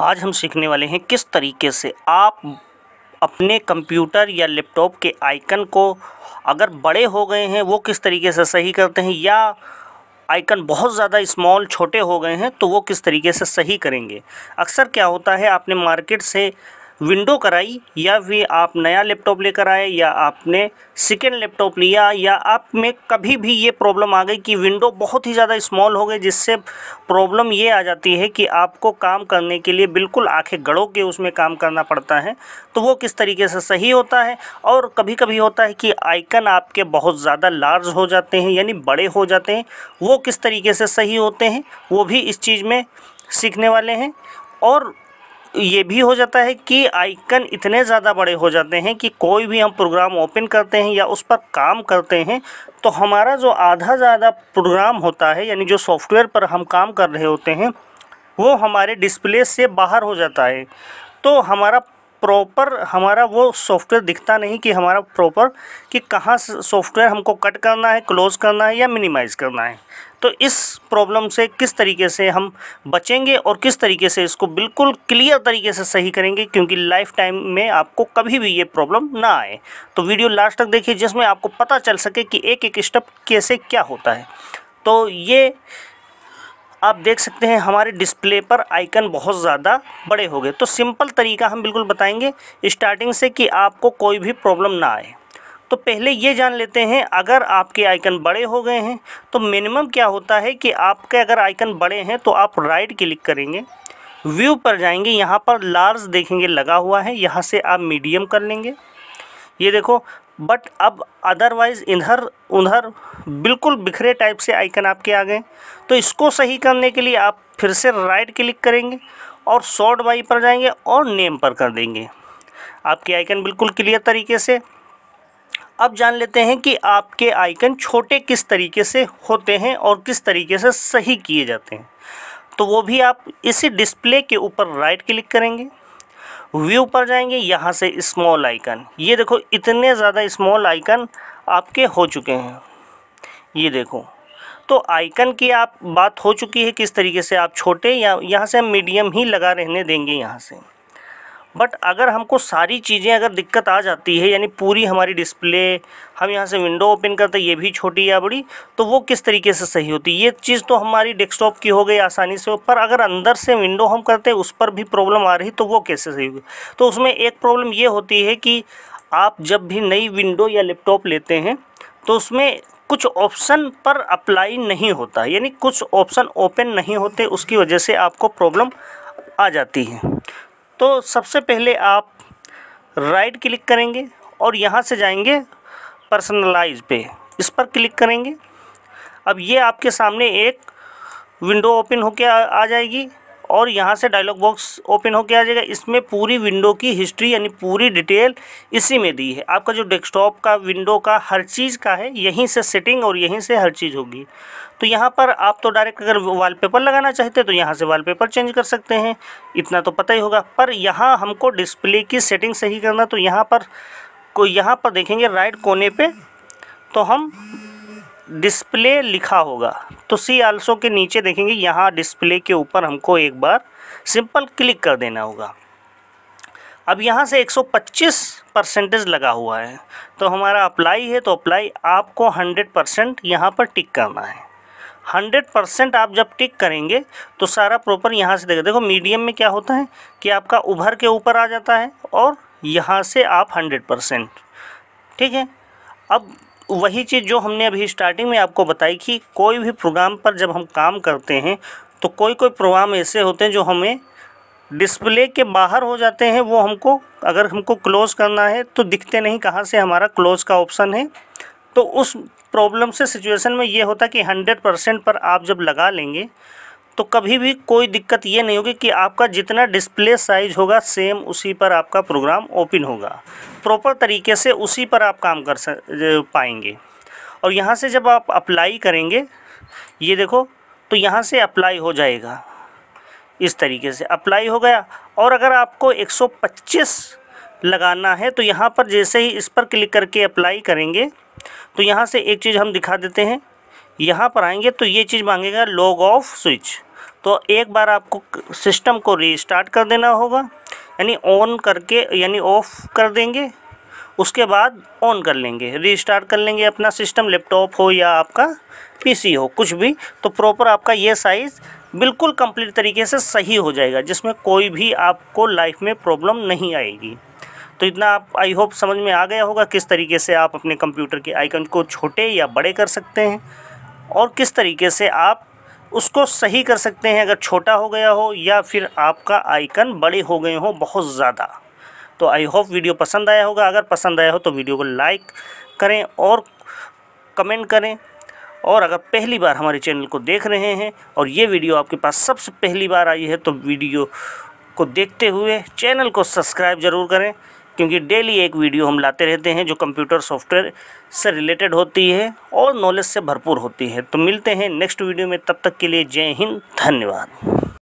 आज हम सीखने वाले हैं किस तरीके से आप अपने कंप्यूटर या लैपटॉप के आइकन को अगर बड़े हो गए हैं वो किस तरीके से सही करते हैं या आइकन बहुत ज़्यादा स्मॉल छोटे हो गए हैं तो वो किस तरीके से सही करेंगे अक्सर क्या होता है आपने मार्केट से विंडो कराई या फिर आप नया लैपटॉप लेकर आए या आपने सेकेंड लैपटॉप लिया या आप में कभी भी ये प्रॉब्लम आ गई कि विंडो बहुत ही ज़्यादा स्मॉल हो गई जिससे प्रॉब्लम ये आ जाती है कि आपको काम करने के लिए बिल्कुल आंखें गड़ो के उसमें काम करना पड़ता है तो वो किस तरीके से सही होता है और कभी कभी होता है कि आइकन आपके बहुत ज़्यादा लार्ज हो जाते हैं यानी बड़े हो जाते हैं वो किस तरीके से सही होते हैं वो भी इस चीज़ में सीखने वाले हैं और ये भी हो जाता है कि आइकन इतने ज़्यादा बड़े हो जाते हैं कि कोई भी हम प्रोग्राम ओपन करते हैं या उस पर काम करते हैं तो हमारा जो आधा ज़्यादा प्रोग्राम होता है यानी जो सॉफ्टवेयर पर हम काम कर रहे होते हैं वो हमारे डिस्प्ले से बाहर हो जाता है तो हमारा प्रॉपर हमारा वो सॉफ्टवेयर दिखता नहीं कि हमारा प्रॉपर कि कहाँ सॉफ्टवेयर हमको कट करना है क्लोज करना है या मिनिमाइज़ करना है तो इस प्रॉब्लम से किस तरीके से हम बचेंगे और किस तरीके से इसको बिल्कुल क्लियर तरीके से सही करेंगे क्योंकि लाइफ टाइम में आपको कभी भी ये प्रॉब्लम ना आए तो वीडियो लास्ट तक देखिए जिसमें आपको पता चल सके कि एक एक स्टेप कैसे क्या होता है तो ये आप देख सकते हैं हमारे डिस्प्ले पर आइकन बहुत ज़्यादा बड़े हो गए तो सिंपल तरीका हम बिल्कुल बताएंगे स्टार्टिंग से कि आपको कोई भी प्रॉब्लम ना आए तो पहले ये जान लेते हैं अगर आपके आइकन बड़े हो गए हैं तो मिनिमम क्या होता है कि आपके अगर आइकन बड़े हैं तो आप राइट क्लिक करेंगे व्यू पर जाएंगे यहाँ पर लार्ज देखेंगे लगा हुआ है यहाँ से आप मीडियम कर लेंगे ये देखो बट अब अदरवाइज़ इधर उधर बिल्कुल बिखरे टाइप से आइकन आपके आ गए तो इसको सही करने के लिए आप फिर से राइट क्लिक करेंगे और शॉर्ट बाई पर जाएंगे और नेम पर कर देंगे आपके आइकन बिल्कुल क्लियर तरीके से अब जान लेते हैं कि आपके आइकन छोटे किस तरीके से होते हैं और किस तरीके से सही किए जाते हैं तो वो भी आप इसी डिस्प्ले के ऊपर राइट क्लिक करेंगे व्यू पर जाएंगे यहाँ से स्मॉल आइकन ये देखो इतने ज़्यादा स्मॉल आइकन आपके हो चुके हैं ये देखो तो आइकन की आप बात हो चुकी है किस तरीके से आप छोटे या यहाँ से हम मीडियम ही लगा रहने देंगे यहाँ से बट अगर हमको सारी चीज़ें अगर दिक्कत आ जाती है यानी पूरी हमारी डिस्प्ले हम यहाँ से विंडो ओपन करते ये भी छोटी या बड़ी तो वो किस तरीके से सही होती है ये चीज़ तो हमारी डेस्कटॉप की हो गई आसानी से पर अगर अंदर से विंडो हम करते उस पर भी प्रॉब्लम आ रही तो वो कैसे सही होगी तो उसमें एक प्रॉब्लम ये होती है कि आप जब भी नई विंडो या लैपटॉप लेते हैं तो उसमें कुछ ऑप्शन पर अप्लाई नहीं होता यानी कुछ ऑप्शन ओपन नहीं होते उसकी वजह से आपको प्रॉब्लम आ जाती है तो सबसे पहले आप राइट क्लिक करेंगे और यहाँ से जाएंगे पर्सनलाइज पे इस पर क्लिक करेंगे अब ये आपके सामने एक विंडो ओपन होके आ, आ जाएगी और यहाँ से डायलॉग बॉक्स ओपन होकर आ जाएगा इसमें पूरी विंडो की हिस्ट्री यानी पूरी डिटेल इसी में दी है आपका जो डेस्कटॉप का विंडो का हर चीज़ का है यहीं से सेटिंग और यहीं से हर चीज़ होगी तो यहाँ पर आप तो डायरेक्ट अगर वॉलपेपर लगाना चाहते तो यहाँ से वॉलपेपर चेंज कर सकते हैं इतना तो पता ही होगा पर यहाँ हमको डिस्प्ले की सेटिंग सही करना तो यहाँ पर को यहाँ पर देखेंगे राइट कोने पर तो हम डिस्प्ले लिखा होगा तो सी आल्सो के नीचे देखेंगे यहाँ डिस्प्ले के ऊपर हमको एक बार सिंपल क्लिक कर देना होगा अब यहाँ से 125 परसेंटेज लगा हुआ है तो हमारा अप्लाई है तो अप्लाई आपको 100 परसेंट यहाँ पर टिक करना है 100 परसेंट आप जब टिक करेंगे तो सारा प्रॉपर यहाँ से देखो देखो मीडियम में क्या होता है कि आपका उभर के ऊपर आ जाता है और यहाँ से आप 100 परसेंट ठीक है अब वही चीज़ जो हमने अभी स्टार्टिंग में आपको बताई कि कोई भी प्रोग्राम पर जब हम काम करते हैं तो कोई कोई प्रोग्राम ऐसे होते हैं जो हमें डिस्प्ले के बाहर हो जाते हैं वो हमको अगर हमको क्लोज़ करना है तो दिखते नहीं कहाँ से हमारा क्लोज़ का ऑप्शन है तो उस प्रॉब्लम से सिचुएशन में ये होता कि हंड्रेड परसेंट पर आप जब लगा लेंगे तो कभी भी कोई दिक्कत ये नहीं होगी कि आपका जितना डिस्प्ले साइज होगा सेम उसी पर आपका प्रोग्राम ओपन होगा प्रॉपर तरीके से उसी पर आप काम कर पाएंगे और यहाँ से जब आप अप्लाई करेंगे ये देखो तो यहाँ से अप्लाई हो जाएगा इस तरीके से अप्लाई हो गया और अगर आपको 125 लगाना है तो यहाँ पर जैसे ही इस पर क्लिक करके अप्लाई करेंगे तो यहाँ से एक चीज़ हम दिखा देते हैं यहाँ पर आएंगे तो ये चीज़ मांगेगा लॉग ऑफ स्विच तो एक बार आपको सिस्टम को रीस्टार्ट कर देना होगा यानी ऑन करके यानी ऑफ कर देंगे उसके बाद ऑन कर लेंगे रीस्टार्ट कर लेंगे अपना सिस्टम लैपटॉप हो या आपका पीसी हो कुछ भी तो प्रॉपर आपका ये साइज़ बिल्कुल कंप्लीट तरीके से सही हो जाएगा जिसमें कोई भी आपको लाइफ में प्रॉब्लम नहीं आएगी तो इतना आप आई होप समझ में आ गया होगा किस तरीके से आप अपने कंप्यूटर के आइकन को छोटे या बड़े कर सकते हैं और किस तरीके से आप उसको सही कर सकते हैं अगर छोटा हो गया हो या फिर आपका आइकन बड़े हो गए हों बहुत ज़्यादा तो आई होप वीडियो पसंद आया होगा अगर पसंद आया हो तो वीडियो को लाइक करें और कमेंट करें और अगर पहली बार हमारे चैनल को देख रहे हैं और ये वीडियो आपके पास सबसे पहली बार आई है तो वीडियो को देखते हुए चैनल को सब्सक्राइब ज़रूर करें क्योंकि डेली एक वीडियो हम लाते रहते हैं जो कंप्यूटर सॉफ्टवेयर से रिलेटेड होती है और नॉलेज से भरपूर होती है तो मिलते हैं नेक्स्ट वीडियो में तब तक के लिए जय हिंद धन्यवाद